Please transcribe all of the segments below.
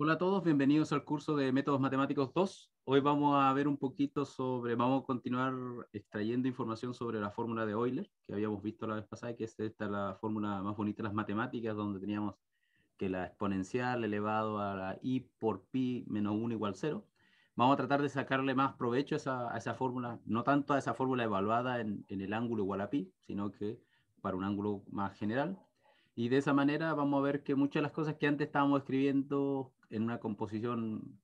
Hola a todos, bienvenidos al curso de Métodos Matemáticos 2. Hoy vamos a ver un poquito sobre, vamos a continuar extrayendo información sobre la fórmula de Euler, que habíamos visto la vez pasada, que es la fórmula más bonita de las matemáticas, donde teníamos que la exponencial elevado a la i por pi menos 1 igual 0. Vamos a tratar de sacarle más provecho a esa, fórmula, no tanto a esa fórmula evaluada en, en el ángulo igual a pi, sino que para un ángulo más general. Y de esa manera vamos a ver que muchas de las cosas que antes estábamos escribiendo en una composición,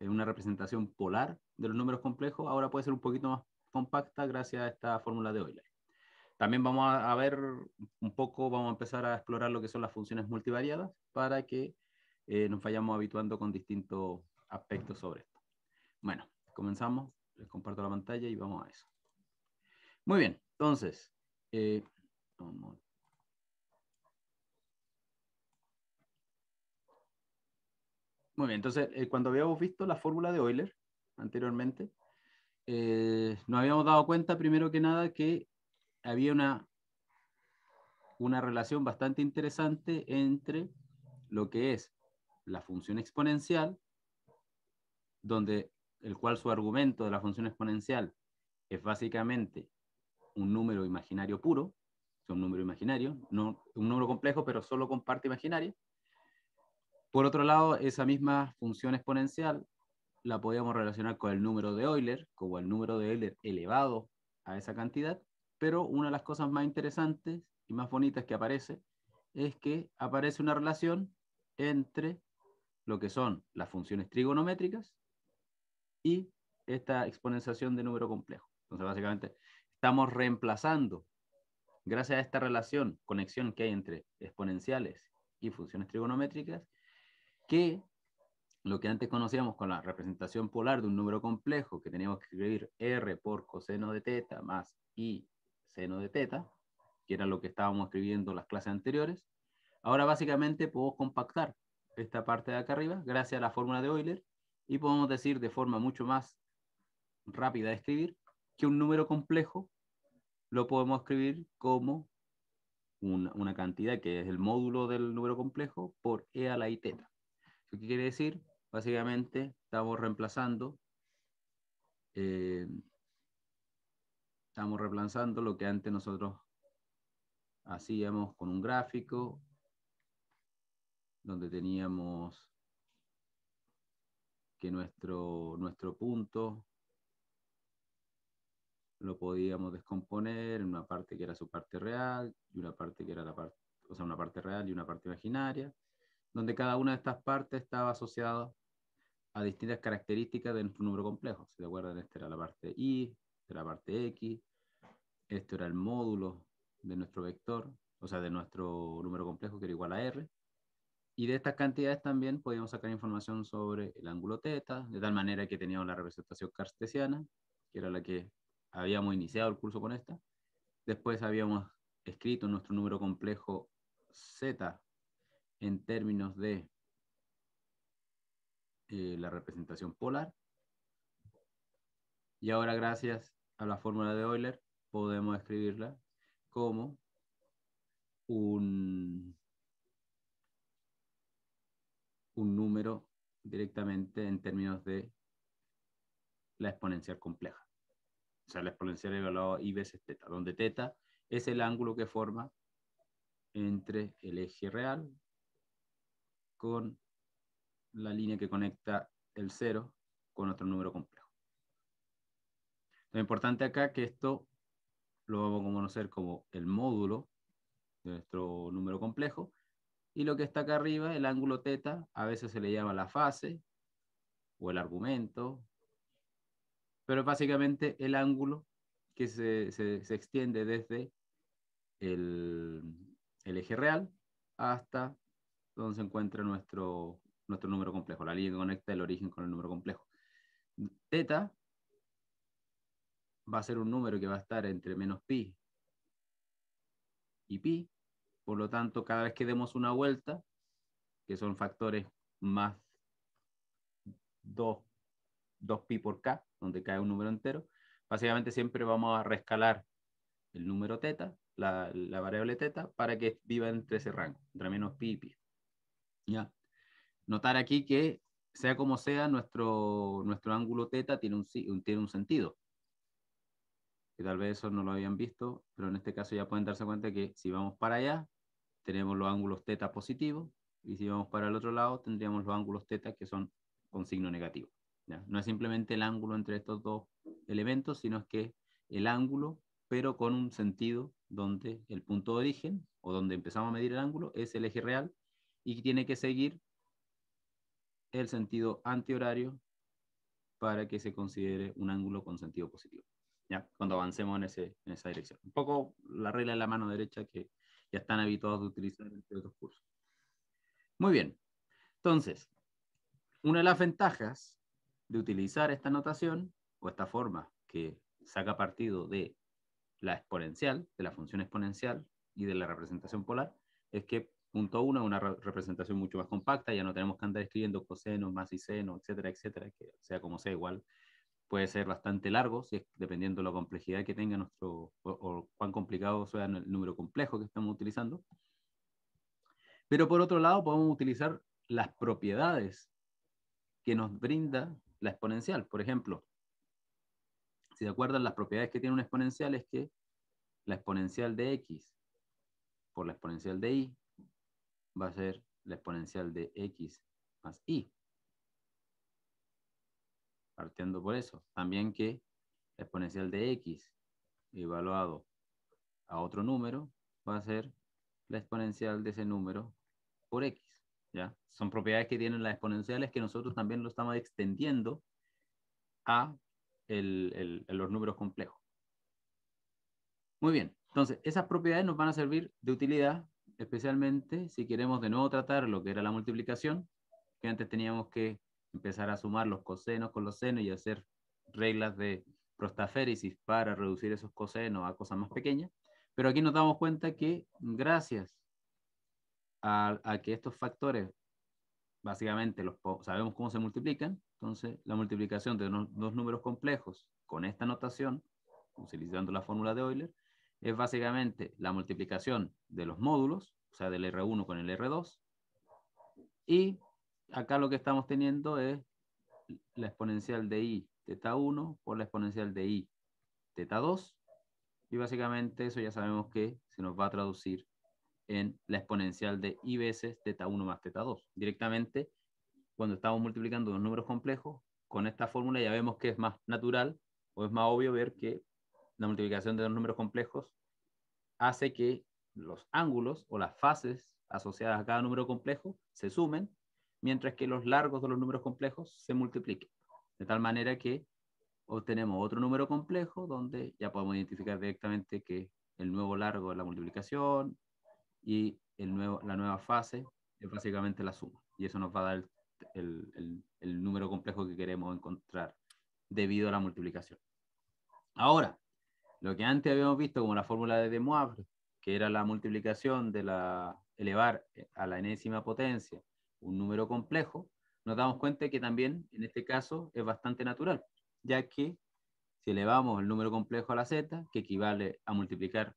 en una representación polar de los números complejos, ahora puede ser un poquito más compacta gracias a esta fórmula de Euler. También vamos a, ver un poco, vamos a empezar a explorar lo que son las funciones multivariadas para que eh, nos vayamos habituando con distintos aspectos sobre esto. Bueno, comenzamos, les comparto la pantalla y vamos a eso. Muy bien, entonces, eh, Muy bien, entonces eh, cuando habíamos visto la fórmula de Euler anteriormente, eh, nos habíamos dado cuenta primero que nada que había una, una relación bastante interesante entre lo que es la función exponencial, donde el cual su argumento de la función exponencial es básicamente un número imaginario puro, un número imaginario, no un número complejo, pero solo con parte imaginaria, por otro lado, esa misma función exponencial la podíamos relacionar con el número de Euler, como el número de Euler elevado a esa cantidad, pero una de las cosas más interesantes y más bonitas que aparece es que aparece una relación entre lo que son las funciones trigonométricas y esta exponenciación de número complejo. Entonces, básicamente, estamos reemplazando, gracias a esta relación, conexión que hay entre exponenciales y funciones trigonométricas, que lo que antes conocíamos con la representación polar de un número complejo, que teníamos que escribir r por coseno de teta más i seno de teta, que era lo que estábamos escribiendo en las clases anteriores, ahora básicamente podemos compactar esta parte de acá arriba, gracias a la fórmula de Euler, y podemos decir de forma mucho más rápida de escribir, que un número complejo lo podemos escribir como una, una cantidad que es el módulo del número complejo por e a la i teta. ¿Qué quiere decir? Básicamente estamos reemplazando, eh, estamos reemplazando lo que antes nosotros hacíamos con un gráfico donde teníamos que nuestro, nuestro punto lo podíamos descomponer en una parte que era su parte real y una parte que era la parte, o sea, una parte real y una parte imaginaria donde cada una de estas partes estaba asociada a distintas características de nuestro número complejo. Si te acuerdan, esta era la parte y, esta era la parte x, esto era el módulo de nuestro vector, o sea, de nuestro número complejo que era igual a r. Y de estas cantidades también podíamos sacar información sobre el ángulo θ, de tal manera que teníamos la representación cartesiana, que era la que habíamos iniciado el curso con esta. Después habíamos escrito nuestro número complejo z en términos de eh, la representación polar. Y ahora gracias a la fórmula de Euler podemos escribirla como un, un número directamente en términos de la exponencial compleja. O sea, la exponencial evaluada i veces teta, donde teta es el ángulo que forma entre el eje real con la línea que conecta el cero con nuestro número complejo. Lo importante acá que esto lo vamos a conocer como el módulo de nuestro número complejo, y lo que está acá arriba, el ángulo teta, a veces se le llama la fase o el argumento, pero básicamente el ángulo que se, extiende desde el, el eje real hasta donde se encuentra nuestro, nuestro número complejo, la línea que conecta el origen con el número complejo. Teta va a ser un número que va a estar entre menos pi y pi, por lo tanto, cada vez que demos una vuelta, que son factores más 2, pi por k, donde cae un número entero, básicamente siempre vamos a rescalar el número teta, la, la variable teta, para que viva entre ese rango, entre menos pi y pi. ¿ya? Notar aquí que, sea como sea, nuestro, nuestro ángulo teta tiene un, tiene un sentido. Que tal vez eso no lo habían visto, pero en este caso ya pueden darse cuenta que si vamos para allá, tenemos los ángulos teta positivos, y si vamos para el otro lado, tendríamos los ángulos teta que son con signo negativo. ¿ya? No es simplemente el ángulo entre estos dos elementos, sino es que el ángulo, pero con un sentido donde el punto de origen, o donde empezamos a medir el ángulo, es el eje real, y tiene que seguir el sentido antihorario para que se considere un ángulo con sentido positivo. ¿ya? Cuando avancemos en, en esa dirección. Un poco la regla de la mano derecha que ya están habituados de utilizar en otros cursos. Muy bien. Entonces, una de las ventajas de utilizar esta notación o esta forma que saca partido de la exponencial, de la función exponencial y de la representación polar, es que Punto una representación mucho más compacta, ya no tenemos que andar escribiendo cosenos, más y seno, etcétera, etcétera, que sea como sea igual, puede ser bastante largo, si dependiendo de la complejidad que tenga nuestro, o, cuán complicado sea el número complejo que estamos utilizando. Pero por otro lado, podemos utilizar las propiedades que nos brinda la exponencial. Por ejemplo, si se acuerdan, las propiedades que tiene una exponencial es que la exponencial de x por la exponencial de y va a ser la exponencial de x más y. Partiendo por eso, también que la exponencial de x evaluado a otro número va a ser la exponencial de ese número por x. ¿ya? Son propiedades que tienen las exponenciales que nosotros también lo estamos extendiendo a los números complejos. Muy bien, entonces esas propiedades nos van a servir de utilidad especialmente si queremos de nuevo tratar lo que era la multiplicación, que antes teníamos que empezar a sumar los cosenos con los senos y hacer reglas de prostaférisis para reducir esos cosenos a cosas más pequeñas. Pero aquí nos damos cuenta que gracias a, que estos factores, básicamente los sabemos cómo se multiplican, entonces la multiplicación de dos números complejos con esta notación, utilizando la fórmula de Euler, es básicamente la multiplicación de los módulos, o sea, del R1 con el R2, y acá lo que estamos teniendo es la exponencial de i teta 1 por la exponencial de i teta 2, y básicamente eso ya sabemos que se nos va a traducir en la exponencial de i veces teta 1 más teta 2. Directamente, cuando estamos multiplicando los números complejos, con esta fórmula ya vemos que es más natural o es más obvio ver que la multiplicación de los números complejos hace que los ángulos o las fases asociadas a cada número complejo se sumen, mientras que los largos de los números complejos se multipliquen. De tal manera que obtenemos otro número complejo donde ya podemos identificar directamente que el nuevo largo es la multiplicación y el nuevo, la nueva fase es básicamente la suma. Y eso nos va a dar el número complejo que queremos encontrar debido a la multiplicación. Ahora, lo que antes habíamos visto como la fórmula de De Moivre, que era la multiplicación de la elevar eh, a la enésima potencia un número complejo, nos damos cuenta que también en este caso es bastante natural, ya que si elevamos el número complejo a la z, que equivale a multiplicar,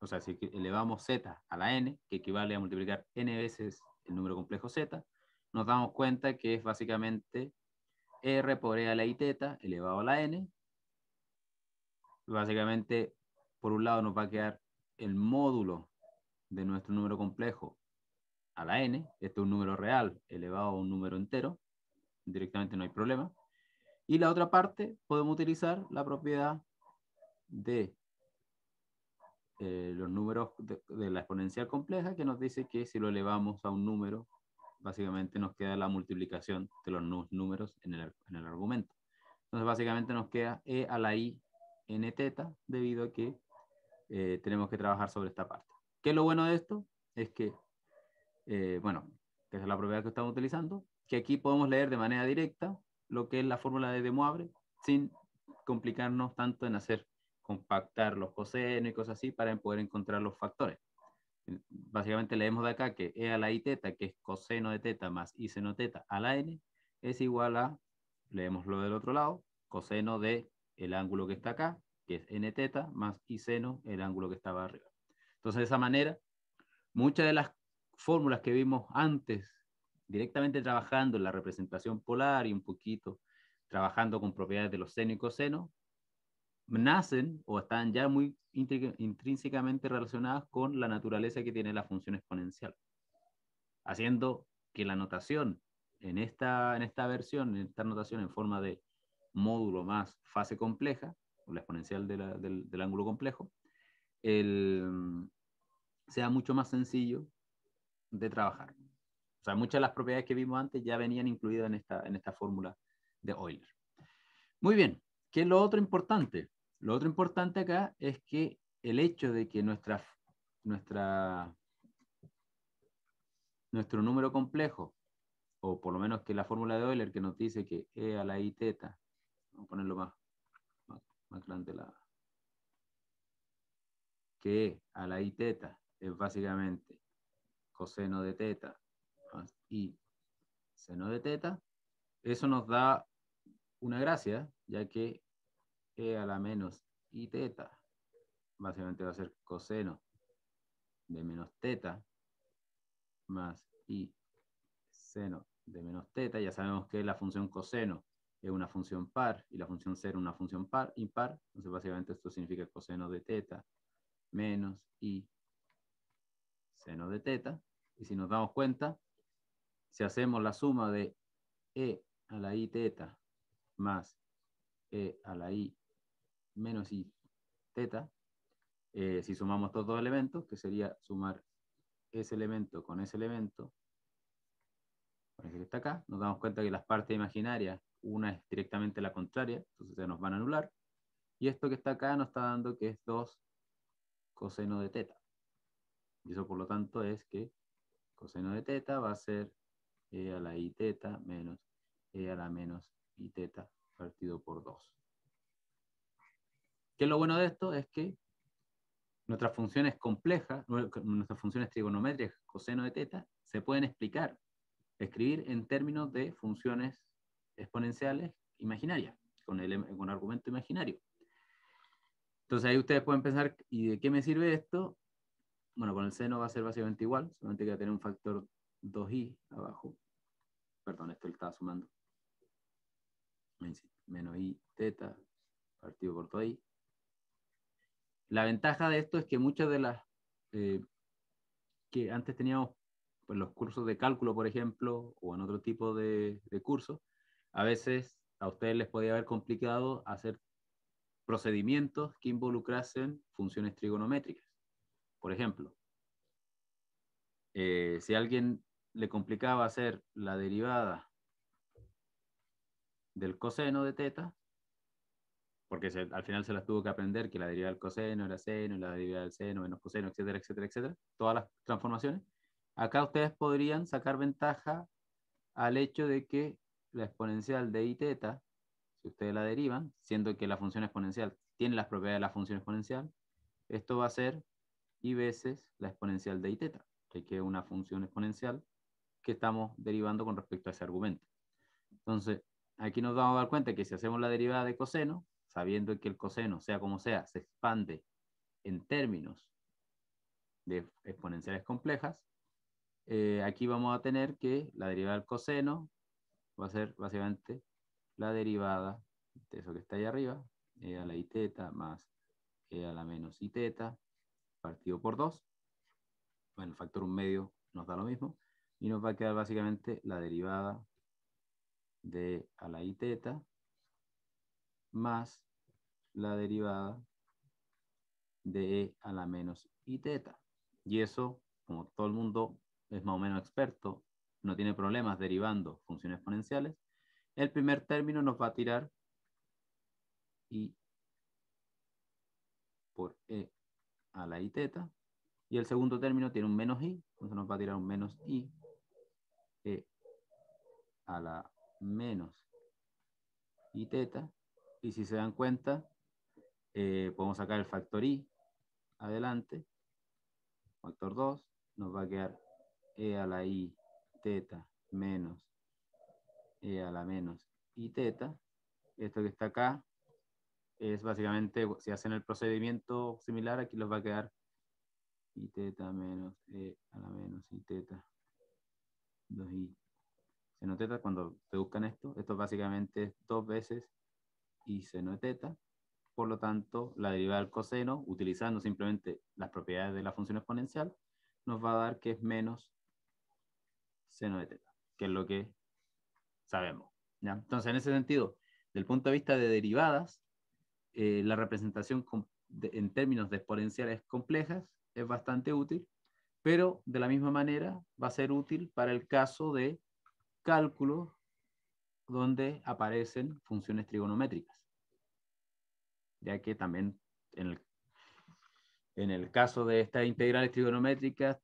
o sea, si elevamos z a la n, que equivale a multiplicar n veces el número complejo z, nos damos cuenta que es básicamente r por e a la i teta elevado a la n básicamente, por un lado nos va a quedar el módulo de nuestro número complejo a la n, este es un número real elevado a un número entero, directamente no hay problema. Y la otra parte, podemos utilizar la propiedad de eh, los números de, la exponencial compleja que nos dice que si lo elevamos a un número, básicamente nos queda la multiplicación de los números en el, en el argumento. Entonces básicamente nos queda e a la i n teta debido a que eh, tenemos que trabajar sobre esta parte. ¿Qué es lo bueno de esto? Es que, eh, bueno, esta es la propiedad que estamos utilizando, que aquí podemos leer de manera directa lo que es la fórmula de De sin complicarnos tanto en hacer compactar los cosenos y cosas así para poder encontrar los factores. Básicamente leemos de acá que E a la I teta, que es coseno de teta más I seno teta a la N, es igual a, leemos lo del otro lado, coseno de el ángulo que está acá, que es n más y seno, el ángulo que estaba arriba. Entonces, de esa manera, muchas de las fórmulas que vimos antes, directamente trabajando en la representación polar y un poquito trabajando con propiedades de los seno y coseno, nacen o están ya muy intrínsecamente relacionadas con la naturaleza que tiene la función exponencial, haciendo que la notación en esta, en esta versión, en esta notación en forma de módulo más fase compleja, o la exponencial del, ángulo complejo, sea mucho más sencillo de trabajar. O sea, muchas de las propiedades que vimos antes ya venían incluidas en esta, en esta fórmula de Euler. Muy bien, ¿qué es lo otro importante? Lo otro importante acá es que el hecho de que nuestra, nuestra, nuestro número complejo, o por lo menos que la fórmula de Euler que nos dice que E a la I teta Vamos a ponerlo más, más, grande. La, que a la i teta es básicamente coseno de teta más i seno de teta. Eso nos da una gracia, ya que e a la menos i teta básicamente va a ser coseno de menos teta más i seno de menos teta. Ya sabemos que la función coseno es eh, una función par y la función cero una función par, impar. Entonces básicamente esto significa coseno de teta menos i seno de teta. Y si nos damos cuenta, si hacemos la suma de e a la i teta más e a la i menos i teta, eh, si sumamos todos los elementos, que sería sumar ese elemento con ese elemento, parece que está acá, nos damos cuenta que las partes imaginarias una es directamente la contraria, entonces se nos van a anular. Y esto que está acá nos está dando que es 2 coseno de teta. Y eso por lo tanto es que coseno de teta va a ser e a la i teta menos e a la menos i teta partido por 2. ¿Qué es lo bueno de esto? Es que nuestras funciones complejas, nuestras funciones trigonométricas coseno de teta, se pueden explicar, escribir en términos de funciones exponenciales imaginarias, con, el, argumento imaginario. Entonces ahí ustedes pueden pensar, ¿y de qué me sirve esto? Bueno, con el seno va a ser básicamente igual, solamente que va a tener un factor 2i abajo. Perdón, esto lo estaba sumando. Menos i teta partido por todo i. La ventaja de esto es que muchas de las eh, que antes teníamos pues, los cursos de cálculo, por ejemplo, o en otro tipo de, de cursos, a veces a ustedes les podría haber complicado hacer procedimientos que involucrasen funciones trigonométricas. Por ejemplo, eh, si a alguien le complicaba hacer la derivada del coseno de teta, porque al final se las tuvo que aprender que la derivada del coseno era seno, la derivada del seno menos coseno, etcétera, etcétera, etcétera, todas las transformaciones, acá ustedes podrían sacar ventaja al hecho de que la exponencial de i teta, si ustedes la derivan, siendo que la función exponencial tiene las propiedades de la función exponencial, esto va a ser y veces la exponencial de y teta, que es una función exponencial que estamos derivando con respecto a ese argumento. Entonces, aquí nos vamos a dar cuenta que si hacemos la derivada de coseno, sabiendo que el coseno, sea como sea, se expande en términos de exponenciales complejas, eh, aquí vamos a tener que la derivada del coseno va a ser básicamente la derivada de eso que está ahí arriba, e a la i teta más e a la menos i teta, partido por 2. Bueno, el factor 1 medio nos da lo mismo. Y nos va a quedar básicamente la derivada de e a la i teta más la derivada de e a la menos i teta. Y eso, como todo el mundo es más o menos experto no tiene problemas derivando funciones exponenciales, el primer término nos va a tirar i por e a la i teta, y el segundo término tiene un menos i, entonces nos va a tirar un menos i, e a la menos i teta, y si se dan cuenta, eh, podemos sacar el factor i adelante, factor 2, nos va a quedar e a la i teta menos e a la menos y teta. Esto que está acá es básicamente, si hacen el procedimiento similar, aquí los va a quedar y teta menos e a la menos i teta 2i seno teta. Cuando te buscan esto, esto básicamente es dos veces y seno de teta. Por lo tanto, la derivada del coseno, utilizando simplemente las propiedades de la función exponencial, nos va a dar que es menos seno de teta, que es lo que sabemos. Entonces, en ese sentido, del punto de vista de derivadas, eh, la representación en términos de exponenciales complejas es bastante útil, pero de la misma manera va a ser útil para el caso de cálculos donde aparecen funciones trigonométricas, ya que también en en el caso de estas integrales trigonométricas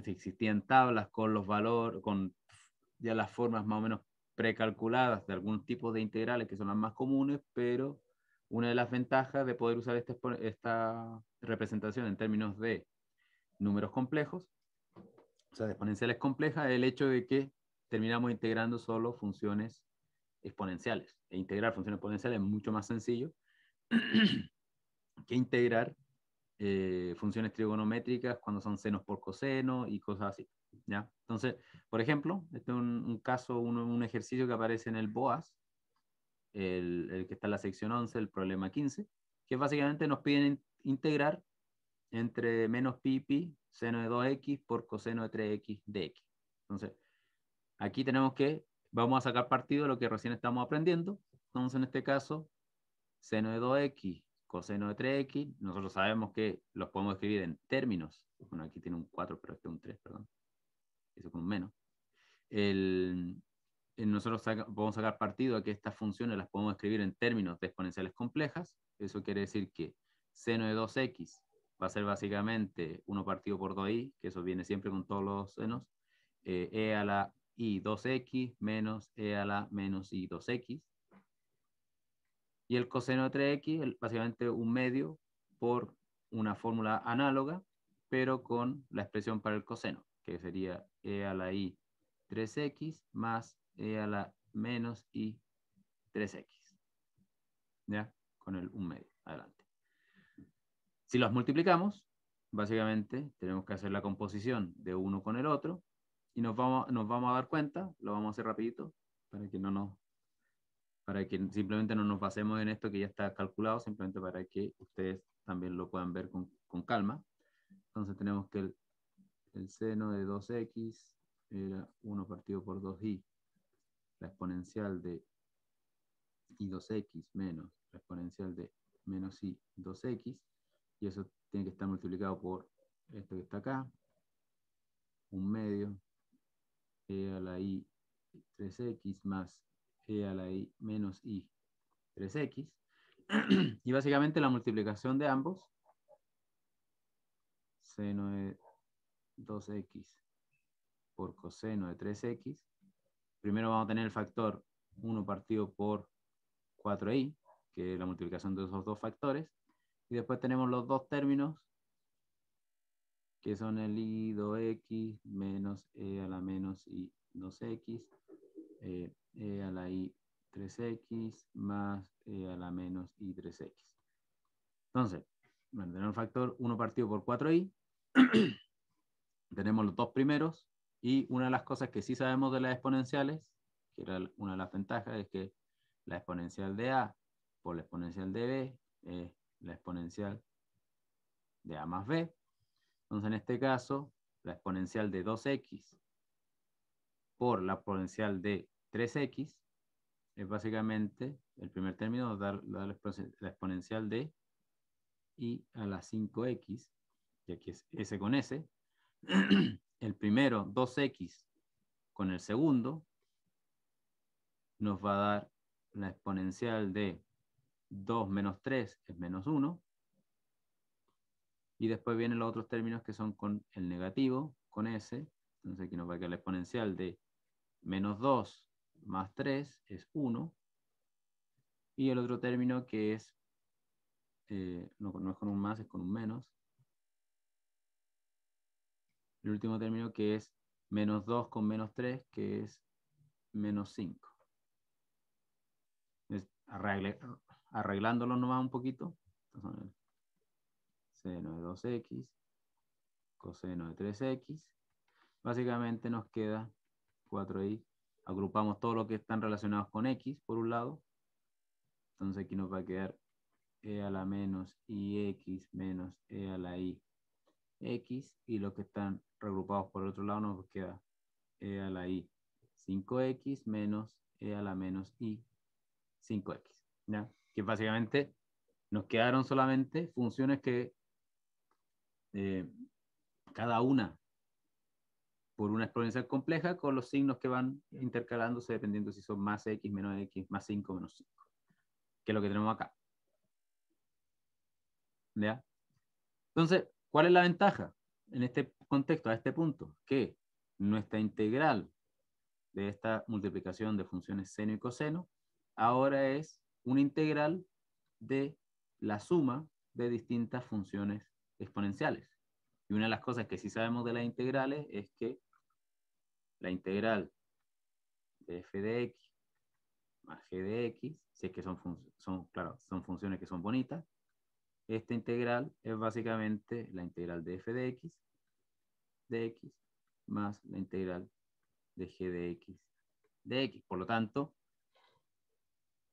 existían tablas con los valores, con ya las formas más o menos precalculadas de algún tipo de integrales que son las más comunes, pero una de las ventajas de poder usar esta, esta representación en términos de números complejos, o sea, de exponenciales complejas, es el hecho de que terminamos integrando solo funciones exponenciales. E integrar funciones exponenciales es mucho más sencillo que integrar eh, funciones trigonométricas cuando son senos por coseno, y cosas así. ¿ya? Entonces, por ejemplo, este es un, caso, un, ejercicio que aparece en el BOAS, el, que está en la sección 11, el problema 15, que básicamente nos piden integrar entre menos pi pi, seno de 2x por coseno de 3x dx. Entonces, aquí tenemos que, vamos a sacar partido de lo que recién estamos aprendiendo. Entonces, en este caso, seno de 2x coseno de 3x, nosotros sabemos que los podemos escribir en términos. Bueno, aquí tiene un 4, pero este es un 3, perdón. Eso con un menos. nosotros podemos sacar partido a que estas funciones las podemos escribir en términos de exponenciales complejas. Eso quiere decir que seno de 2x va a ser básicamente 1 partido por 2i, que eso viene siempre con todos los senos, eh, e a la i 2x menos e a la menos i 2x, y el coseno de 3x, básicamente un medio por una fórmula análoga, pero con la expresión para el coseno, que sería e a la i 3x más e a la menos i 3x. ¿Ya? Con el un medio. Adelante. Si los multiplicamos, básicamente tenemos que hacer la composición de uno con el otro y nos vamos, nos vamos a dar cuenta, lo vamos a hacer rapidito para que no nos para que simplemente no nos basemos en esto que ya está calculado, simplemente para que ustedes también lo puedan ver con, calma. Entonces tenemos que el, seno de 2x era 1 partido por 2y, la exponencial de y 2x menos la exponencial de menos y 2x, y eso tiene que estar multiplicado por esto que está acá, un medio, e a la i 3x más e a la i menos i, 3x. y básicamente la multiplicación de ambos, seno de 2x por coseno de 3x. Primero vamos a tener el factor 1 partido por 4i, que es la multiplicación de esos dos factores. Y después tenemos los dos términos, que son el i 2x menos e a la menos i 2x eh, e a la i 3x más eh, a la menos i 3x. Entonces, tenemos el factor 1 partido por 4i. tenemos los dos primeros. Y una de las cosas que sí sabemos de las exponenciales, que era una de las ventajas, es que la exponencial de a por la exponencial de b es la exponencial de a más b. Entonces, en este caso, la exponencial de 2x por la exponencial de 3x es básicamente, el primer término nos da, la exponencial de y a la 5x, y aquí es s con s, el primero 2x con el segundo nos va a dar la exponencial de 2 menos 3 es menos 1, y después vienen los otros términos que son con el negativo, con s, entonces aquí nos va a quedar la exponencial de menos 2 más 3 es 1. Y el otro término que es, eh, no, es con un más, es con un menos. El último término que es menos 2 con menos 3, que es menos 5. arreglándolo nomás un poquito. seno de 2x, coseno de 3x. Básicamente nos queda 4 y agrupamos todo lo que están relacionados con X, por un lado. Entonces aquí nos va a quedar E a la menos y X menos E a la I X. Y los que están regrupados por el otro lado nos queda E a la I 5X menos E a la menos I 5X. Que básicamente nos quedaron solamente funciones que eh, cada una por una exponencial compleja con los signos que van intercalándose dependiendo si son más x, menos x, más 5, menos 5, que es lo que tenemos acá. ¿Ya? Entonces, ¿cuál es la ventaja en este contexto, a este punto? Que nuestra integral de esta multiplicación de funciones seno y coseno ahora es una integral de la suma de distintas funciones exponenciales. Y una de las cosas que sí sabemos de las integrales es que la integral de f de x más g de x, si es que son, son, claro, son funciones que son bonitas, esta integral es básicamente la integral de f de x de x más la integral de g de x de x. Por lo tanto,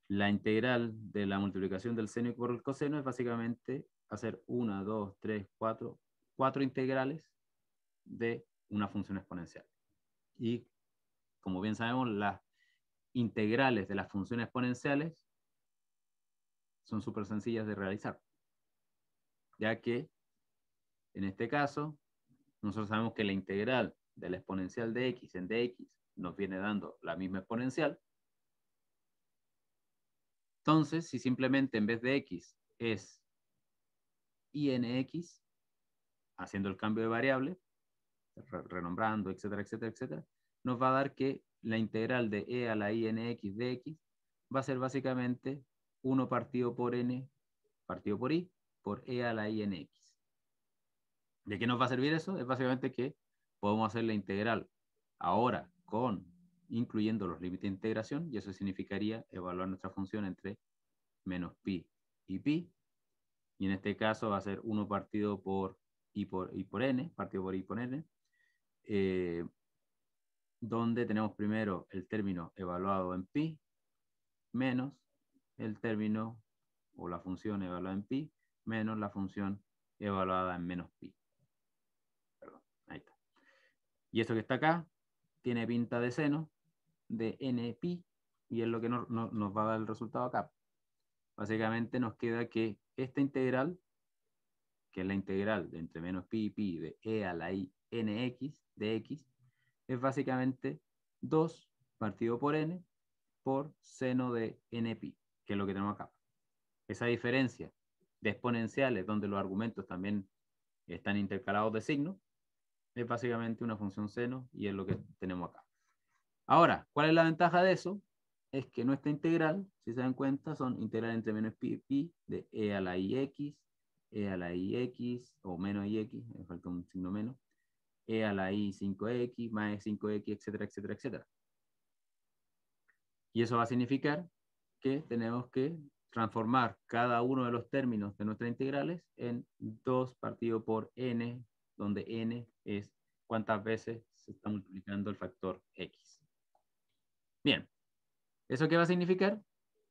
la integral de la multiplicación del seno por el coseno es básicamente hacer 1, 2, 3, 4, 4 integrales de una función exponencial y, como bien sabemos, las integrales de las funciones exponenciales son súper sencillas de realizar, ya que en este caso nosotros sabemos que la integral de la exponencial de x en dx nos viene dando la misma exponencial. Entonces, si simplemente en vez de x es x haciendo el cambio de variable, renombrando, etcétera, etcétera, etcétera, nos va a dar que la integral de e a la i n e x de x va a ser básicamente 1 partido por n partido por i por e a la i en x. ¿De qué nos va a servir eso? Es básicamente que podemos hacer la integral ahora con incluyendo los límites de integración y eso significaría evaluar nuestra función entre menos pi y pi y en este caso va a ser 1 partido por i por, i por n, partido por i por n, eh, donde tenemos primero el término evaluado en pi menos el término o la función evaluada en pi menos la función evaluada en menos pi. Perdón, ahí está. Y eso que está acá tiene pinta de seno de n pi y es lo que nos va a dar el resultado acá. Básicamente nos queda que esta integral, que es la integral entre menos pi y pi de e a la i nx, de X es básicamente 2 partido por n por seno de pi que es lo que tenemos acá. Esa diferencia de exponenciales, donde los argumentos también están intercalados de signo, es básicamente una función seno y es lo que tenemos acá. Ahora, ¿cuál es la ventaja de eso? Es que nuestra integral, si se dan cuenta, son integral entre menos pi y pi de e a la ix, e a la ix o menos ix, me falta un signo menos, e a la i 5x más 5x, e etcétera, etcétera, etcétera. Y eso va a significar que tenemos que transformar cada uno de los términos de nuestras integrales en 2 partido por n, donde n es cuántas veces se está multiplicando el factor x. Bien, ¿eso qué va a significar?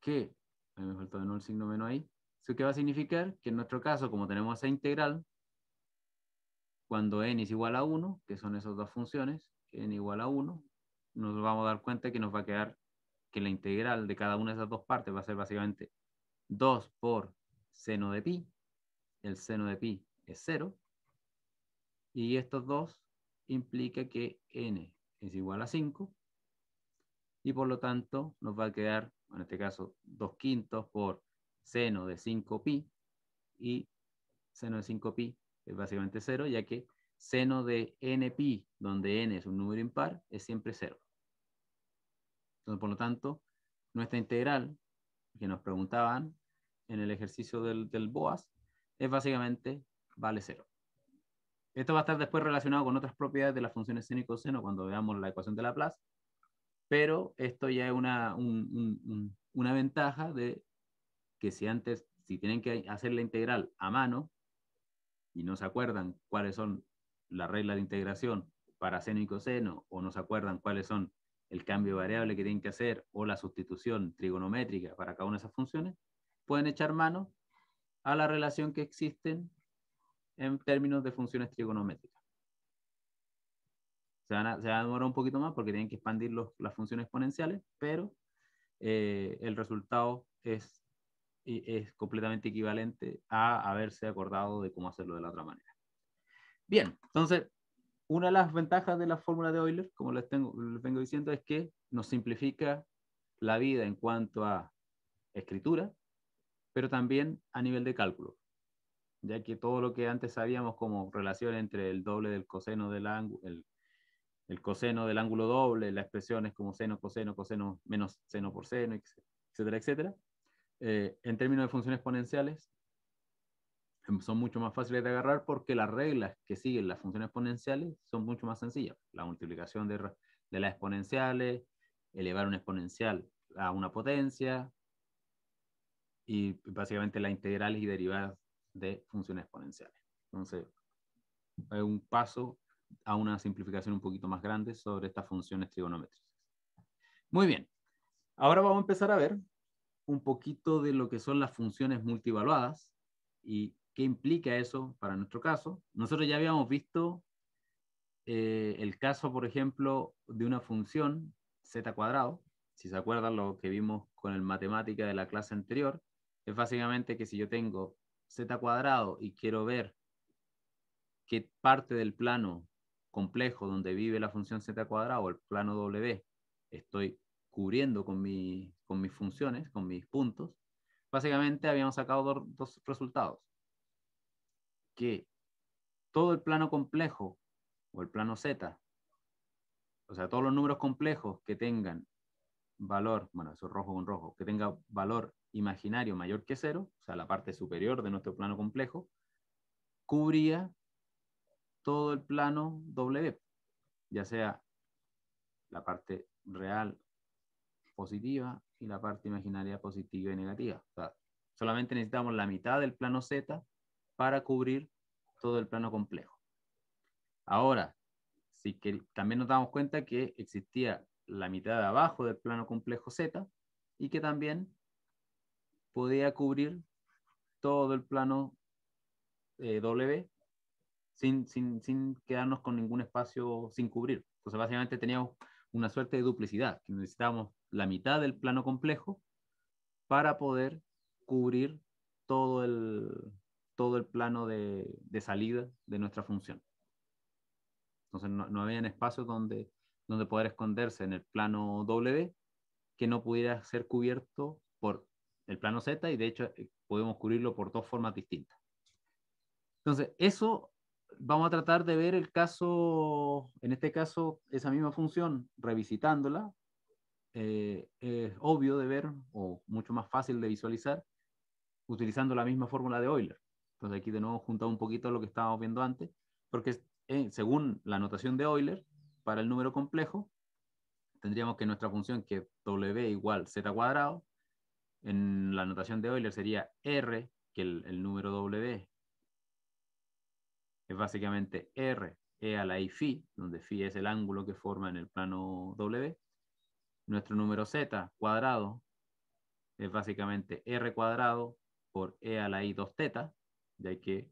Que, me faltó de nuevo el signo menos ahí, ¿eso qué va a significar? Que en nuestro caso, como tenemos esa integral, cuando n es igual a 1, que son esas dos funciones, n igual a 1, nos vamos a dar cuenta que nos va a quedar que la integral de cada una de esas dos partes va a ser básicamente 2 por seno de pi, el seno de pi es 0, y estos dos implica que n es igual a 5, y por lo tanto nos va a quedar, en este caso, 2 quintos por seno de 5pi, y seno de 5pi es básicamente cero, ya que seno de pi, donde n es un número impar, es siempre cero. por lo tanto, nuestra integral, que nos preguntaban en el ejercicio del, BOAS, es básicamente vale cero. Esto va a estar después relacionado con otras propiedades de las funciones seno y coseno cuando veamos la ecuación de Laplace, pero esto ya es una, una ventaja de que si antes, si tienen que hacer la integral a mano, y no se acuerdan cuáles son las reglas de integración para seno y coseno, o no se acuerdan cuáles son el cambio de variable que tienen que hacer o la sustitución trigonométrica para cada una de esas funciones, pueden echar mano a la relación que existen en términos de funciones trigonométricas. Se van a, demorar un poquito más porque tienen que expandir las funciones exponenciales, pero eh, el resultado es es completamente equivalente a haberse acordado de cómo hacerlo de la otra manera. Bien, entonces, una de las ventajas de la fórmula de Euler, como les, vengo diciendo, es que nos simplifica la vida en cuanto a escritura, pero también a nivel de cálculo, ya que todo lo que antes sabíamos como relación entre el doble del coseno del ángulo, el, el coseno del ángulo doble, la expresión es como seno, coseno, coseno, menos seno por seno, etcétera, etcétera, eh, en términos de funciones exponenciales, em, son mucho más fáciles de agarrar porque las reglas que siguen las funciones exponenciales son mucho más sencillas. La multiplicación de, las exponenciales, elevar una exponencial a una potencia y básicamente las integrales y derivadas de funciones exponenciales. Entonces, es un paso a una simplificación un poquito más grande sobre estas funciones trigonométricas. Muy bien, ahora vamos a empezar a ver un poquito de lo que son las funciones multivaluadas y qué implica eso para nuestro caso. Nosotros ya habíamos visto eh, el caso, por ejemplo, de una función z cuadrado. Si se acuerdan lo que vimos con el matemática de la clase anterior, es básicamente que si yo tengo z cuadrado y quiero ver qué parte del plano complejo donde vive la función z cuadrado, el plano W, estoy cubriendo con, con mis funciones, con mis puntos, básicamente habíamos sacado dos resultados. Que todo el plano complejo o el plano Z, o sea, todos los números complejos que tengan valor, bueno, eso es rojo con rojo, que tenga valor imaginario mayor que cero, o sea, la parte superior de nuestro plano complejo, cubría todo el plano W, ya sea la parte real positiva y la parte imaginaria positiva y negativa. O sea, solamente necesitamos la mitad del plano Z para cubrir todo el plano complejo. Ahora, si también nos damos cuenta que existía la mitad de abajo del plano complejo Z y que también podía cubrir todo el plano eh, W sin, sin, sin quedarnos con ningún espacio sin cubrir. Entonces, básicamente teníamos una suerte de duplicidad, que necesitábamos la mitad del plano complejo para poder cubrir todo el, todo el plano de, salida de nuestra función. Entonces no, no había espacio donde, donde poder esconderse en el plano W que no pudiera ser cubierto por el plano Z y de hecho eh, podemos cubrirlo por dos formas distintas. Entonces, eso vamos a tratar de ver el caso en este caso, esa misma función revisitándola, eh, es obvio de ver o mucho más fácil de visualizar utilizando la misma fórmula de Euler. Entonces aquí de nuevo juntado un poquito lo que estábamos viendo antes, porque eh, según la notación de Euler, para el número complejo, tendríamos que nuestra función que w igual z cuadrado, en la notación de Euler sería r, que el, el número w es básicamente r e a la I phi, donde phi es el ángulo que forma en el plano W. Nuestro número Z cuadrado es básicamente R cuadrado por E a la I 2 teta, ya que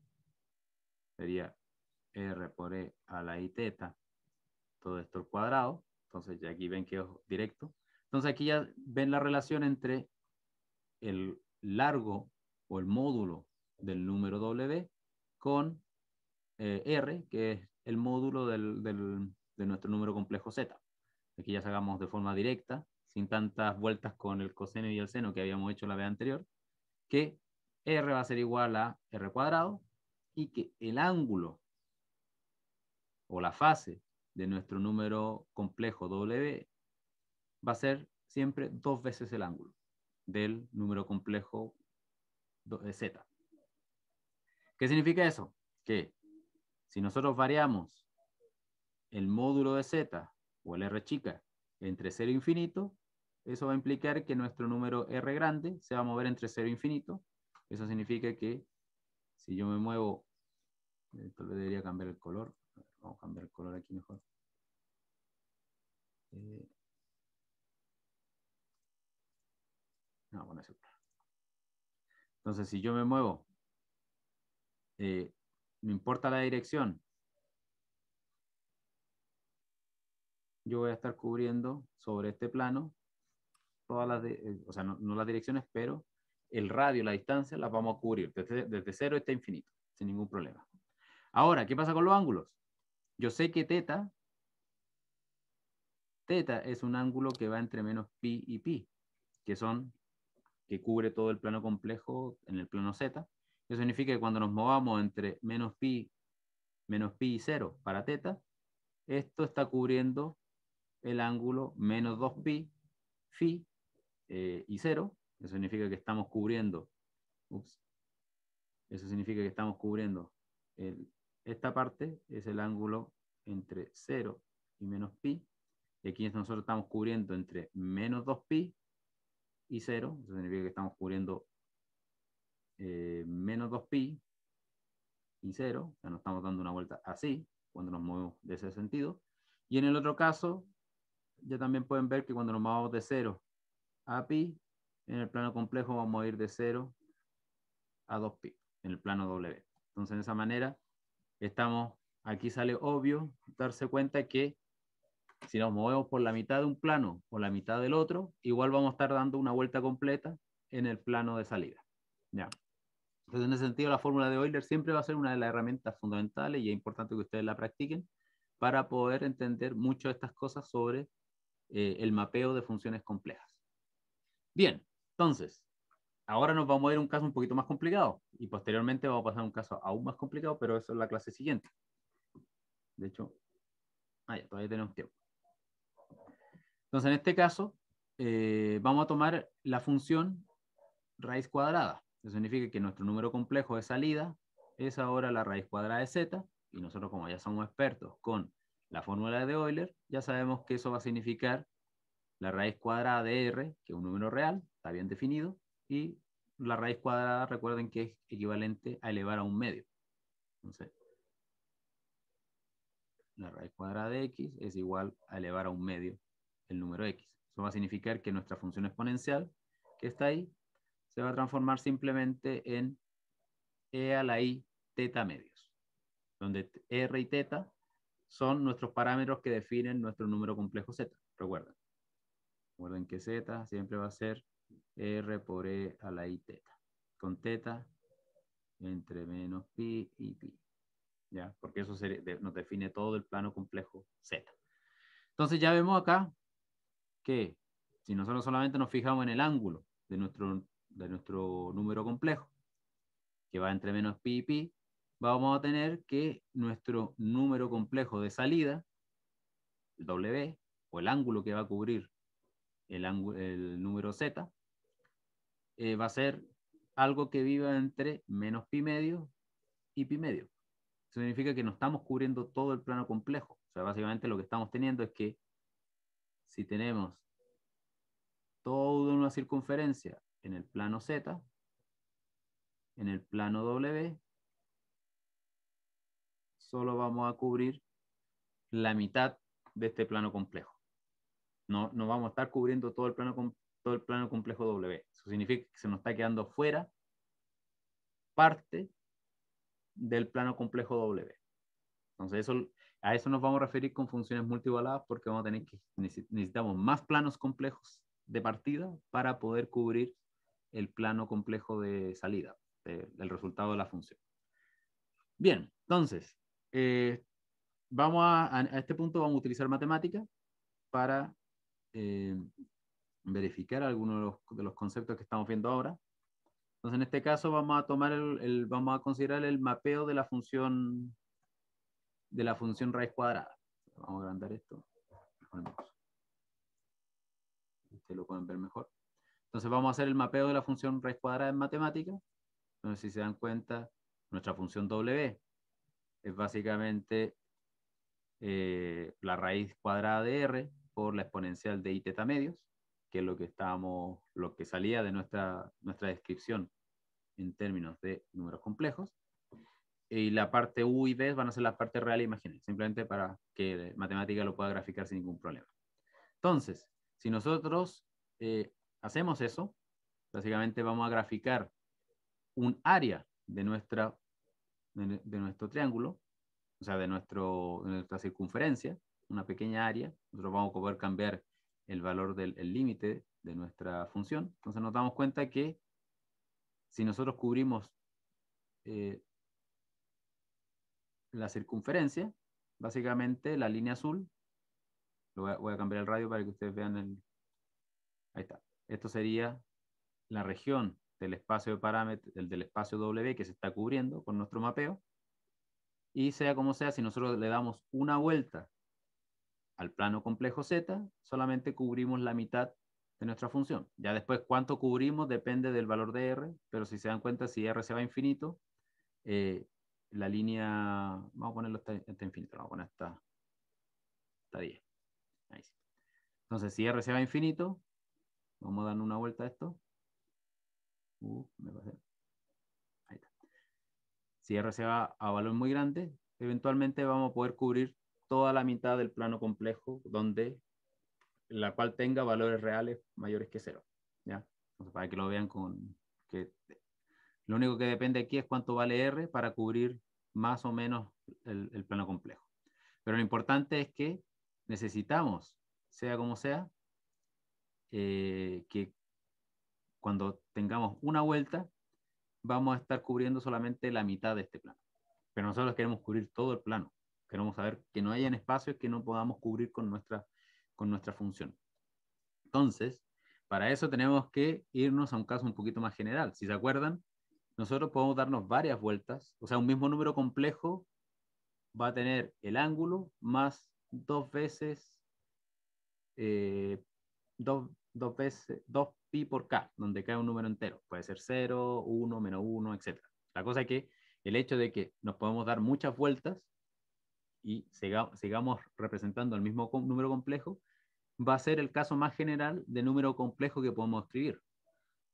sería R por E a la I teta, todo esto al cuadrado. Entonces ya aquí ven que es directo. Entonces aquí ya ven la relación entre el largo o el módulo del número W con eh, R, que es el módulo de nuestro número complejo z. Aquí ya sacamos de forma directa, sin tantas vueltas con el coseno y el seno que habíamos hecho la vez anterior, que r va a ser igual a r cuadrado y que el ángulo o la fase de nuestro número complejo W va a ser siempre dos veces el ángulo del número complejo eh, Z. ¿Qué significa eso? Que si nosotros variamos el módulo de z o el r chica entre 0 e infinito, eso va a implicar que nuestro número r grande se va a mover entre 0 e infinito. Eso significa que si yo me muevo, esto eh, debería cambiar el color. Vamos a cambiar el color aquí mejor. Eh, no, bueno, eso. Entonces, si yo me muevo eh, no importa la dirección. Yo voy a estar cubriendo sobre este plano todas las, eh, o sea, no, las direcciones, pero el radio, la distancia, las vamos a cubrir desde, desde cero hasta infinito, sin ningún problema. Ahora, ¿qué pasa con los ángulos? Yo sé que teta, teta es un ángulo que va entre menos pi y pi, que son, que cubre todo el plano complejo en el plano z, eso significa que cuando nos movamos entre menos pi, menos pi y 0 para teta, esto está cubriendo el ángulo menos 2pi, phi eh, y 0. Eso significa que estamos cubriendo, eso significa que estamos cubriendo esta parte, es el ángulo entre 0 y menos pi. Y aquí nosotros estamos cubriendo entre menos 2pi y 0. Eso significa que estamos cubriendo eh, menos 2pi y 0, ya nos estamos dando una vuelta así, cuando nos movemos de ese sentido. Y en el otro caso, ya también pueden ver que cuando nos movemos de 0 a pi, en el plano complejo vamos a ir de 0 a 2pi, en el plano W. Entonces, de esa manera, estamos, aquí sale obvio darse cuenta que si nos movemos por la mitad de un plano o la mitad del otro, igual vamos a estar dando una vuelta completa en el plano de salida. Ya. Entonces, en ese sentido, la fórmula de Euler siempre va a ser una de las herramientas fundamentales y es importante que ustedes la practiquen para poder entender mucho de estas cosas sobre eh, el mapeo de funciones complejas. Bien, entonces, ahora nos vamos a ir un caso un poquito más complicado y posteriormente vamos a pasar a un caso aún más complicado, pero eso es la clase siguiente. De hecho, todavía tenemos tiempo. Entonces, en este caso, eh, vamos a tomar la función raíz cuadrada. Eso significa que nuestro número complejo de salida es ahora la raíz cuadrada de z, y nosotros como ya somos expertos con la fórmula de Euler, ya sabemos que eso va a significar la raíz cuadrada de r, que es un número real, está bien definido, y la raíz cuadrada, recuerden que es equivalente a elevar a un medio. Entonces, la raíz cuadrada de x es igual a elevar a un medio el número x. Eso va a significar que nuestra función exponencial que está ahí se va a transformar simplemente en E a la I teta medios, donde e, R y teta son nuestros parámetros que definen nuestro número complejo Z. Recuerden. Recuerden que Z siempre va a ser R por E a la I teta. Con teta entre menos pi y pi. ¿Ya? Porque eso nos define todo el plano complejo Z. Entonces ya vemos acá que si nosotros solamente nos fijamos en el ángulo de nuestro de nuestro número complejo, que va entre menos pi y pi, vamos a tener que nuestro número complejo de salida, el W, o el ángulo que va a cubrir el, el número Z, eh, va a ser algo que viva entre menos pi medio y pi medio. Eso significa que no estamos cubriendo todo el plano complejo. O sea, básicamente lo que estamos teniendo es que si tenemos toda una circunferencia en el plano Z, en el plano W, solo vamos a cubrir la mitad de este plano complejo. No, no vamos a estar cubriendo todo el, plano, todo el plano complejo W. Eso significa que se nos está quedando fuera parte del plano complejo W. Entonces, eso, a eso nos vamos a referir con funciones multivaladas porque vamos a tener que necesitamos más planos complejos de partida para poder cubrir el plano complejo de salida, el resultado de la función. Bien, entonces, eh, vamos a, este punto vamos a utilizar matemática para eh, verificar algunos de los, conceptos que estamos viendo ahora. Entonces, en este caso vamos a tomar el, vamos a considerar el mapeo de la función de la función raíz cuadrada. Vamos a agrandar esto. Ustedes lo pueden ver mejor. Entonces vamos a hacer el mapeo de la función raíz cuadrada en matemática. Entonces si se dan cuenta, nuestra función W es básicamente eh, la raíz cuadrada de R por la exponencial de i teta medios, que es lo que, estábamos, lo que salía de nuestra, nuestra descripción en términos de números complejos. Y la parte U y B van a ser las partes reales e imaginaria simplemente para que matemática lo pueda graficar sin ningún problema. Entonces, si nosotros eh, hacemos eso, básicamente vamos a graficar un área de, nuestra, de, nuestro triángulo, o sea, de, nuestra circunferencia, una pequeña área. Nosotros vamos a poder cambiar el valor del límite de nuestra función. Entonces nos damos cuenta que si nosotros cubrimos eh, la circunferencia, básicamente la línea azul, voy, a, voy a cambiar el radio para que ustedes vean el... Ahí está. Esto sería la región del espacio de del, espacio W que se está cubriendo con nuestro mapeo. Y sea como sea, si nosotros le damos una vuelta al plano complejo Z, solamente cubrimos la mitad de nuestra función. Ya después cuánto cubrimos depende del valor de R, pero si se dan cuenta, si R se va a infinito, eh, la línea, vamos a ponerlo hasta, infinito, vamos a poner hasta, 10. Entonces, si R se va a infinito, Vamos a dar una vuelta a esto. Uh, si R se va a valor muy grande, eventualmente vamos a poder cubrir toda la mitad del plano complejo donde la cual tenga valores reales mayores que cero. ¿ya? para que lo vean con que lo único que depende aquí es cuánto vale R para cubrir más o menos el plano complejo. Pero lo importante es que necesitamos, sea como sea, eh, que cuando tengamos una vuelta, vamos a estar cubriendo solamente la mitad de este plano. Pero nosotros queremos cubrir todo el plano. Queremos saber que no hayan espacios que no podamos cubrir con nuestra, con nuestra función. Entonces, para eso tenemos que irnos a un caso un poquito más general. Si se acuerdan, nosotros podemos darnos varias vueltas. O sea, un mismo número complejo va a tener el ángulo más dos veces, eh, dos, veces, 2pi por k, donde cae un número entero. Puede ser 0, 1, menos 1, etc. La cosa es que el hecho de que nos podemos dar muchas vueltas y sigamos representando el mismo número complejo, va a ser el caso más general de número complejo que podemos escribir.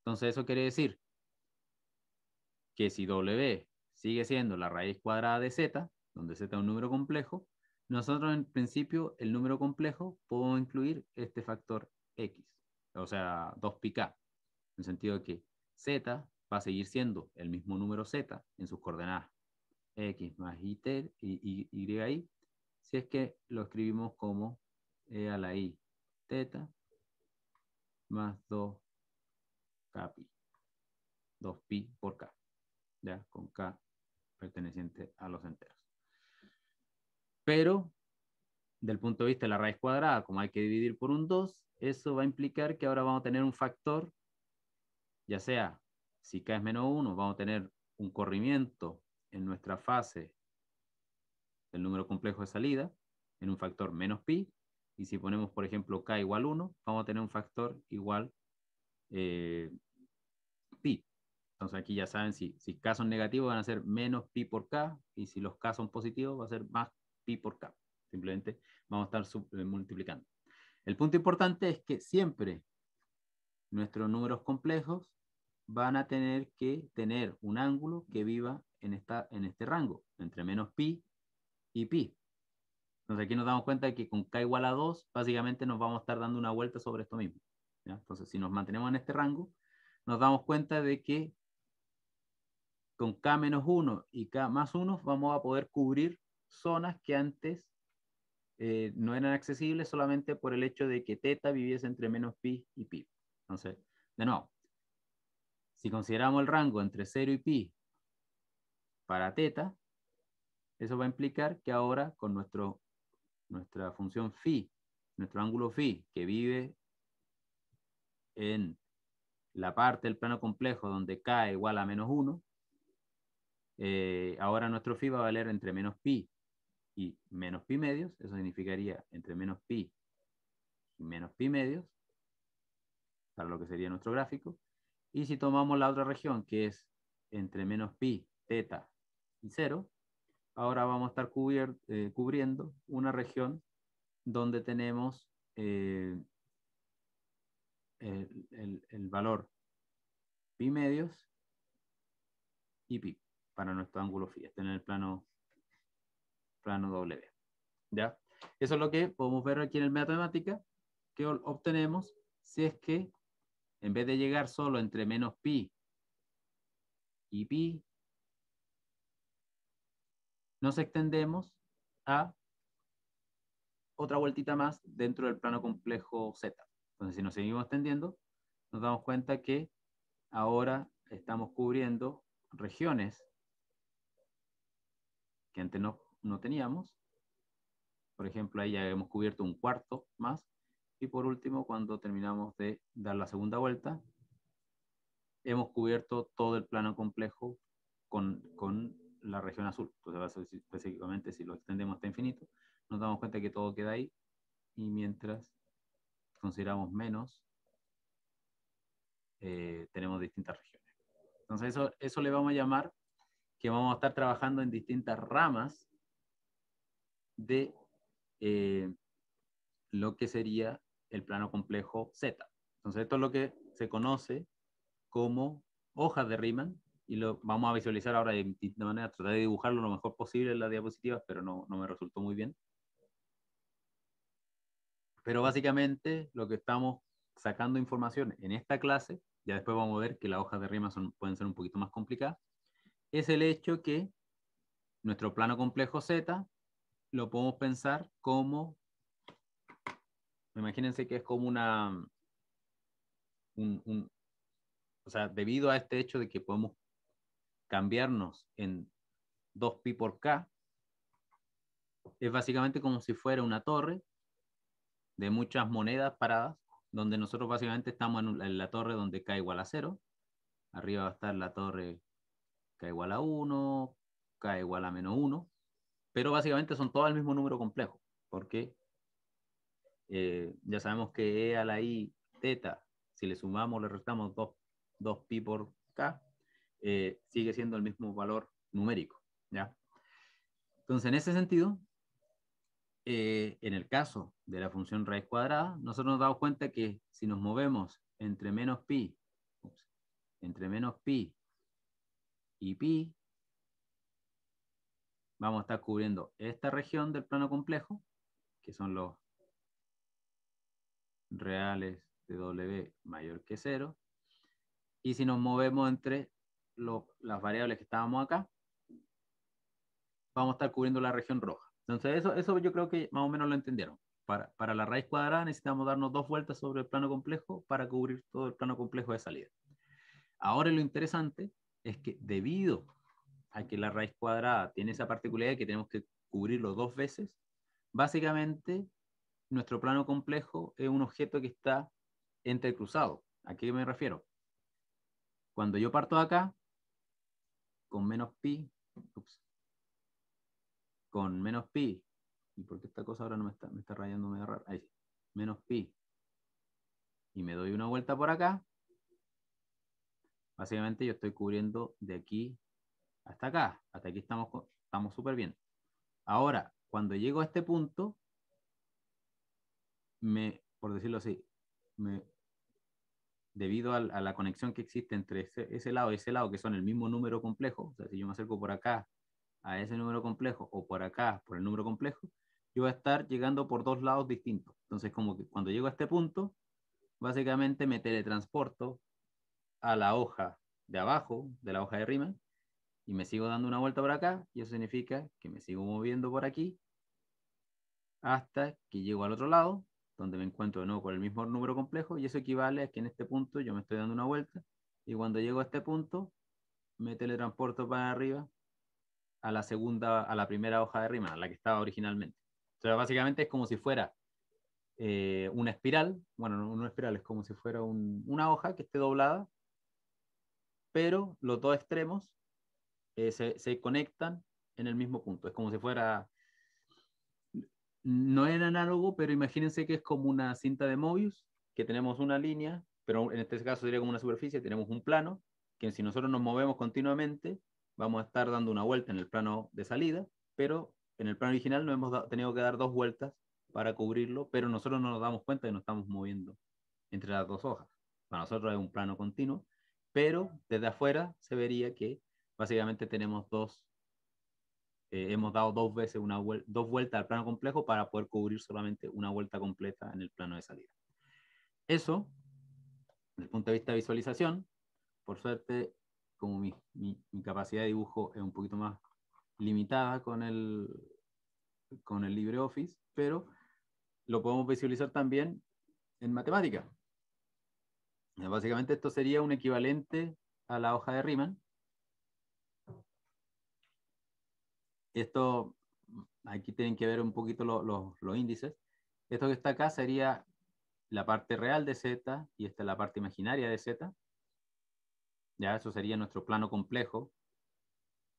Entonces eso quiere decir que si W sigue siendo la raíz cuadrada de Z, donde Z es un número complejo, nosotros en principio el número complejo podemos incluir este factor X o sea, 2 πk en el sentido de que z va a seguir siendo el mismo número z en sus coordenadas x más y, t, y, y, si es que lo escribimos como e a la i teta más 2 capi, 2pi por k, ya con k perteneciente a los enteros. Pero del punto de vista de la raíz cuadrada, como hay que dividir por un 2, eso va a implicar que ahora vamos a tener un factor, ya sea si k es menos 1, vamos a tener un corrimiento en nuestra fase del número complejo de salida, en un factor menos pi, y si ponemos, por ejemplo, k igual 1, vamos a tener un factor igual eh, pi. Entonces aquí ya saben, si, si k son negativos van a ser menos pi por k, y si los k son positivos va a ser más pi por k. Simplemente vamos a estar eh, multiplicando. El punto importante es que siempre nuestros números complejos van a tener que tener un ángulo que viva en, esta, en este rango, entre menos pi y pi. Entonces aquí nos damos cuenta de que con k igual a 2, básicamente nos vamos a estar dando una vuelta sobre esto mismo. Entonces si nos mantenemos en este rango, nos damos cuenta de que con k menos 1 y k más 1 vamos a poder cubrir zonas que antes eh, no eran accesibles solamente por el hecho de que teta viviese entre menos pi y pi. Entonces, de nuevo, si consideramos el rango entre 0 y pi para teta, eso va a implicar que ahora con nuestro, nuestra función phi, nuestro ángulo phi, que vive en la parte del plano complejo donde k igual a menos 1, eh, ahora nuestro phi va a valer entre menos pi y menos pi medios, eso significaría entre menos pi y menos pi medios, para lo que sería nuestro gráfico. Y si tomamos la otra región, que es entre menos pi, teta y cero, ahora vamos a estar eh, cubriendo una región donde tenemos eh, el, valor pi medios y pi para nuestro ángulo phi. está en el plano plano W. ¿Ya? Eso es lo que podemos ver aquí en el matemática, que obtenemos si es que en vez de llegar solo entre menos pi y pi, nos extendemos a otra vueltita más dentro del plano complejo Z. Entonces, si nos seguimos extendiendo, nos damos cuenta que ahora estamos cubriendo regiones que antes no no teníamos. Por ejemplo, ahí ya hemos cubierto un cuarto más. Y por último, cuando terminamos de dar la segunda vuelta, hemos cubierto todo el plano complejo con, con la región azul. Entonces, específicamente, si lo extendemos hasta infinito, nos damos cuenta que todo queda ahí. Y mientras consideramos menos, eh, tenemos distintas regiones. Entonces, eso, eso le vamos a llamar que vamos a estar trabajando en distintas ramas de eh, lo que sería el plano complejo Z. Entonces, esto es lo que se conoce como hojas de Riemann y lo vamos a visualizar ahora de distinta manera. Tratar de dibujarlo lo mejor posible en las diapositivas, pero no, me resultó muy bien. Pero básicamente lo que estamos sacando información en esta clase, ya después vamos a ver que las hojas de Riemann pueden ser un poquito más complicadas, es el hecho que nuestro plano complejo Z lo podemos pensar como, imagínense que es como una, o sea, debido a este hecho de que podemos cambiarnos en 2pi por k, es básicamente como si fuera una torre de muchas monedas paradas, donde nosotros básicamente estamos en, la torre donde k igual a 0, arriba va a estar la torre k igual a 1, k igual a menos 1, pero básicamente son todo el mismo número complejo, porque eh, ya sabemos que E a la I teta, si le sumamos, le restamos 2, pi por k, eh, sigue siendo el mismo valor numérico. ¿ya? Entonces, en ese sentido, eh, en el caso de la función raíz cuadrada, nosotros nos damos cuenta que si nos movemos entre menos pi, entre menos pi y pi, vamos a estar cubriendo esta región del plano complejo, que son los reales de W mayor que 0. Y si nos movemos entre las variables que estábamos acá, vamos a estar cubriendo la región roja. Entonces eso, eso yo creo que más o menos lo entendieron. Para, para la raíz cuadrada necesitamos darnos dos vueltas sobre el plano complejo para cubrir todo el plano complejo de salida. Ahora lo interesante es que debido a que la raíz cuadrada tiene esa particularidad que tenemos que cubrirlo dos veces, básicamente nuestro plano complejo es un objeto que está entrecruzado. ¿A qué me refiero? Cuando yo parto de acá, con menos pi, con menos pi, y porque esta cosa ahora no me está, rayando medio raro, menos pi, y me doy una vuelta por acá, básicamente yo estoy cubriendo de aquí hasta acá, hasta aquí estamos estamos súper bien. Ahora, cuando llego a este punto, me, por decirlo así, debido a, la conexión que existe entre ese, ese, lado y ese lado, que son el mismo número complejo, o sea, si yo me acerco por acá a ese número complejo o por acá por el número complejo, yo voy a estar llegando por dos lados distintos. Entonces, como que cuando llego a este punto, básicamente me teletransporto a la hoja de abajo de la hoja de Riemann y me sigo dando una vuelta por acá, y eso significa que me sigo moviendo por aquí hasta que llego al otro lado, donde me encuentro de nuevo con el mismo número complejo, y eso equivale a que en este punto yo me estoy dando una vuelta, y cuando llego a este punto, me teletransporto para arriba a la segunda, a la primera hoja de rima, a la que estaba originalmente. O sea, básicamente es como si fuera eh, una espiral, bueno, no una espiral, es como si fuera una hoja que esté doblada, pero los dos extremos eh, se, conectan en el mismo punto. Es como si fuera, no era análogo, pero imagínense que es como una cinta de Mobius, que tenemos una línea, pero en este caso sería como una superficie, tenemos un plano, que si nosotros nos movemos continuamente, vamos a estar dando una vuelta en el plano de salida, pero en el plano original no hemos tenido que dar dos vueltas para cubrirlo, pero nosotros no nos damos cuenta que nos estamos moviendo entre las dos hojas. Para nosotros es un plano continuo, pero desde afuera se vería que Básicamente tenemos dos, eh, hemos dado dos veces una dos vueltas al plano complejo para poder cubrir solamente una vuelta completa en el plano de salida. Eso, desde el punto de vista de visualización, por suerte, como mi, mi, mi capacidad de dibujo es un poquito más limitada con el, con el LibreOffice, pero lo podemos visualizar también en matemática. Básicamente esto sería un equivalente a la hoja de Riemann, Esto, aquí tienen que ver un poquito los índices. Esto que está acá sería la parte real de Z y esta es la parte imaginaria de Z. Ya, eso sería nuestro plano complejo,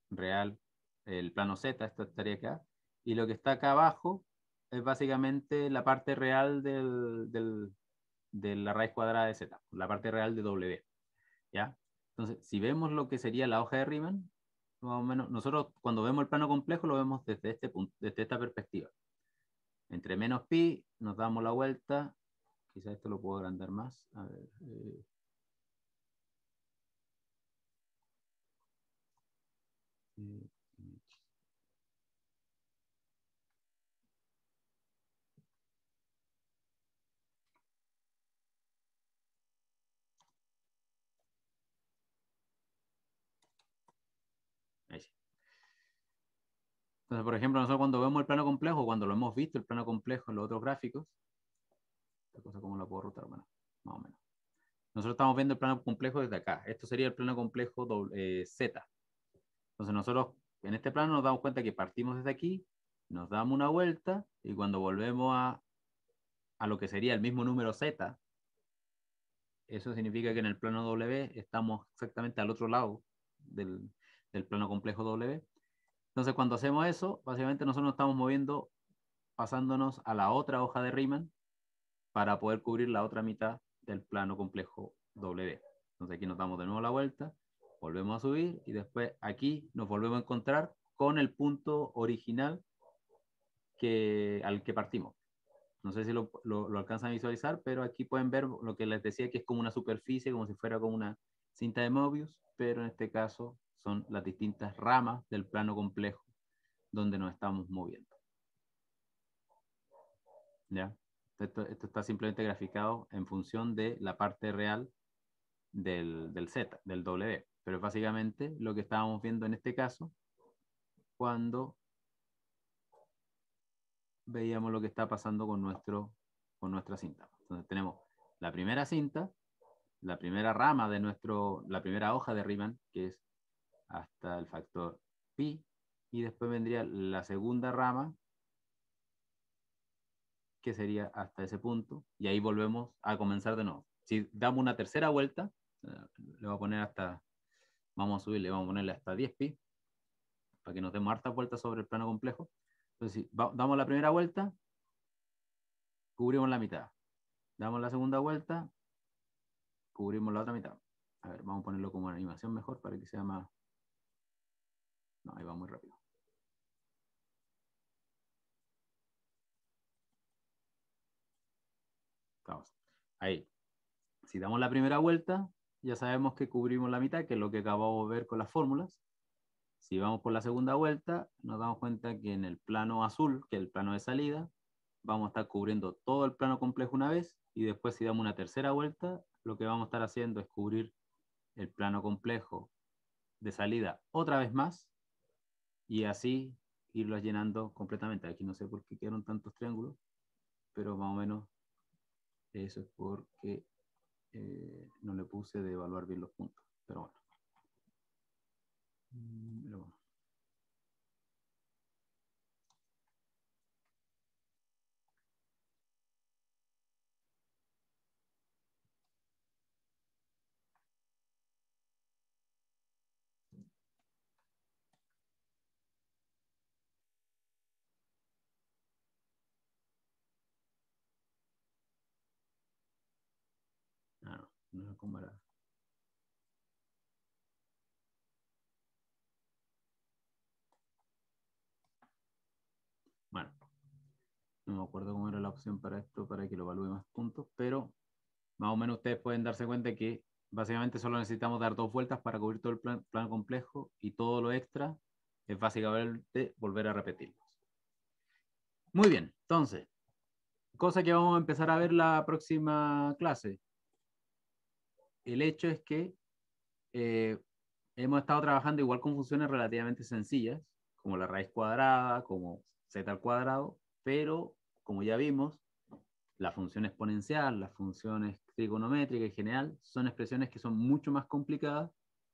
real, el plano Z, esto estaría acá. Y lo que está acá abajo es básicamente la parte real del, del, de la raíz cuadrada de Z, la parte real de W. ¿ya? Entonces, si vemos lo que sería la hoja de Riemann, menos, nosotros cuando vemos el plano complejo lo vemos desde este punto, desde esta perspectiva. Entre menos pi, nos damos la vuelta. Quizá esto lo puedo agrandar más. A ver. Eh. Eh, Entonces, por ejemplo, nosotros cuando vemos el plano complejo, cuando lo hemos visto, el plano complejo en los otros gráficos, esta cosa cómo la puedo rotar, bueno, más o menos. Nosotros estamos viendo el plano complejo desde acá. Esto sería el plano complejo eh, Z. Entonces nosotros en este plano nos damos cuenta que partimos desde aquí, nos damos una vuelta y cuando volvemos a, lo que sería el mismo número Z, eso significa que en el plano W estamos exactamente al otro lado del plano complejo W entonces, cuando hacemos eso, básicamente nosotros nos estamos moviendo, pasándonos a la otra hoja de Riemann para poder cubrir la otra mitad del plano complejo W. Entonces aquí nos damos de nuevo la vuelta, volvemos a subir y después aquí nos volvemos a encontrar con el punto original que, al que partimos. No sé si lo, lo, alcanzan a visualizar, pero aquí pueden ver lo que les decía que es como una superficie, como si fuera como una cinta de Mobius, pero en este caso son las distintas ramas del plano complejo donde nos estamos moviendo. ¿Ya? Esto, está simplemente graficado en función de la parte real del, del Z, del W. Pero básicamente lo que estábamos viendo en este caso cuando veíamos lo que está pasando con, nuestro, con nuestra cinta. Entonces tenemos la primera cinta, la primera rama de nuestro, la primera hoja de Riemann, que es hasta el factor pi, y después vendría la segunda rama, que sería hasta ese punto, y ahí volvemos a comenzar de nuevo. Si damos una tercera vuelta, eh, le voy a poner hasta, vamos a Le vamos a ponerle hasta 10 pi, para que nos demos hartas vueltas sobre el plano complejo. Entonces, si damos la primera vuelta, cubrimos la mitad. Damos la segunda vuelta, cubrimos la otra mitad. A ver, vamos a ponerlo como animación mejor para que sea más, ahí va muy rápido. Ahí. Si damos la primera vuelta, ya sabemos que cubrimos la mitad, que es lo que acabamos de ver con las fórmulas. Si vamos por la segunda vuelta, nos damos cuenta que en el plano azul, que es el plano de salida, vamos a estar cubriendo todo el plano complejo una vez, y después si damos una tercera vuelta, lo que vamos a estar haciendo es cubrir el plano complejo de salida otra vez más, y así irlo llenando completamente. Aquí no sé por qué quedaron tantos triángulos, pero más o menos eso es porque eh, no le puse de evaluar bien los puntos. Pero bueno. Mm. Pero bueno. Bueno, no me acuerdo cómo era la opción para esto, para que lo evalúe más puntos, pero más o menos ustedes pueden darse cuenta que básicamente solo necesitamos dar dos vueltas para cubrir todo el plan, plan complejo y todo lo extra es básicamente volver a repetirlos. Muy bien, entonces, cosa que vamos a empezar a ver la próxima clase el hecho es que eh, hemos estado trabajando igual con funciones relativamente sencillas, como la raíz cuadrada, como z al cuadrado, pero como ya vimos, la función exponencial, las funciones trigonométricas en general, son expresiones que son mucho más complicadas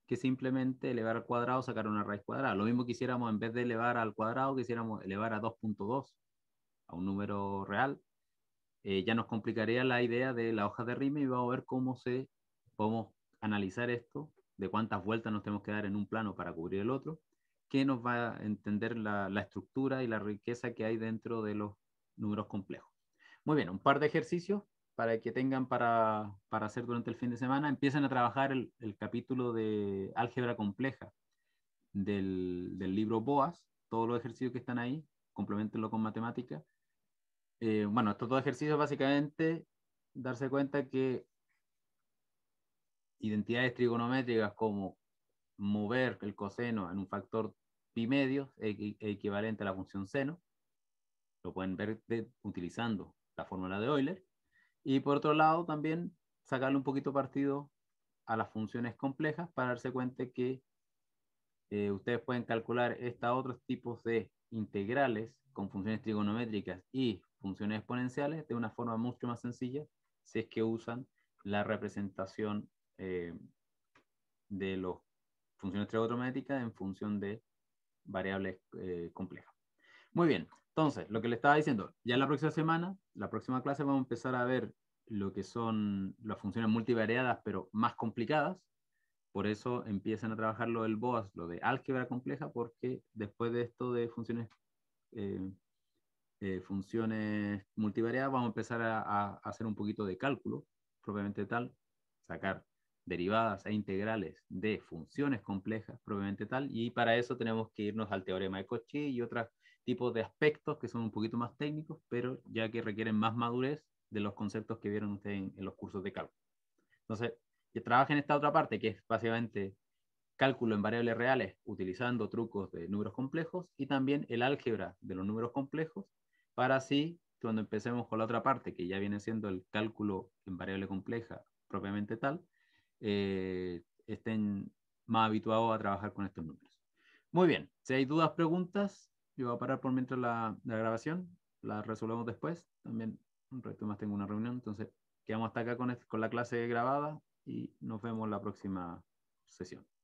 que simplemente elevar al cuadrado sacar una raíz cuadrada. Lo mismo que hiciéramos, en vez de elevar al cuadrado, quisiéramos elevar a 2.2, a un número real, eh, ya nos complicaría la idea de la hoja de rima y vamos a ver cómo se cómo analizar esto, de cuántas vueltas nos tenemos que dar en un plano para cubrir el otro, que nos va a entender la, la estructura y la riqueza que hay dentro de los números complejos. Muy bien, un par de ejercicios para que tengan para, para hacer durante el fin de semana. Empiezan a trabajar el, el capítulo de álgebra compleja del, del, libro BOAS, todos los ejercicios que están ahí, complementenlo con matemática. Eh, bueno, estos dos ejercicios básicamente darse cuenta que identidades trigonométricas como mover el coseno en un factor pi medio equivalente a la función seno. Lo pueden ver utilizando la fórmula de Euler. Y por otro lado, también sacarle un poquito partido a las funciones complejas para darse cuenta que eh, ustedes pueden calcular estos otros tipos de integrales con funciones trigonométricas y funciones exponenciales de una forma mucho más sencilla si es que usan la representación eh, de las funciones trigonométricas en función de variables eh, complejas. Muy bien, entonces, lo que le estaba diciendo, ya la próxima semana, la próxima clase vamos a empezar a ver lo que son las funciones multivariadas, pero más complicadas. Por eso empiezan a trabajar lo del BOAS, lo de álgebra compleja, porque después de esto de funciones, eh, funciones multivariadas, vamos a empezar a, a hacer un poquito de cálculo, propiamente tal, sacar derivadas e integrales de funciones complejas propiamente tal, y para eso tenemos que irnos al teorema de Cauchy y otros tipos de aspectos que son un poquito más técnicos, pero ya que requieren más madurez de los conceptos que vieron ustedes en, los cursos de cálculo. Entonces, que trabajen esta otra parte, que es básicamente cálculo en variables reales utilizando trucos de números complejos y también el álgebra de los números complejos, para así, cuando empecemos con la otra parte, que ya viene siendo el cálculo en variable compleja propiamente tal, eh, estén más habituados a trabajar con estos números. Muy bien, si hay dudas, preguntas, yo voy a parar por mientras la, grabación, la resolvemos después. También un resto más tengo una reunión, entonces quedamos hasta acá con, este, con la clase grabada y nos vemos la próxima sesión.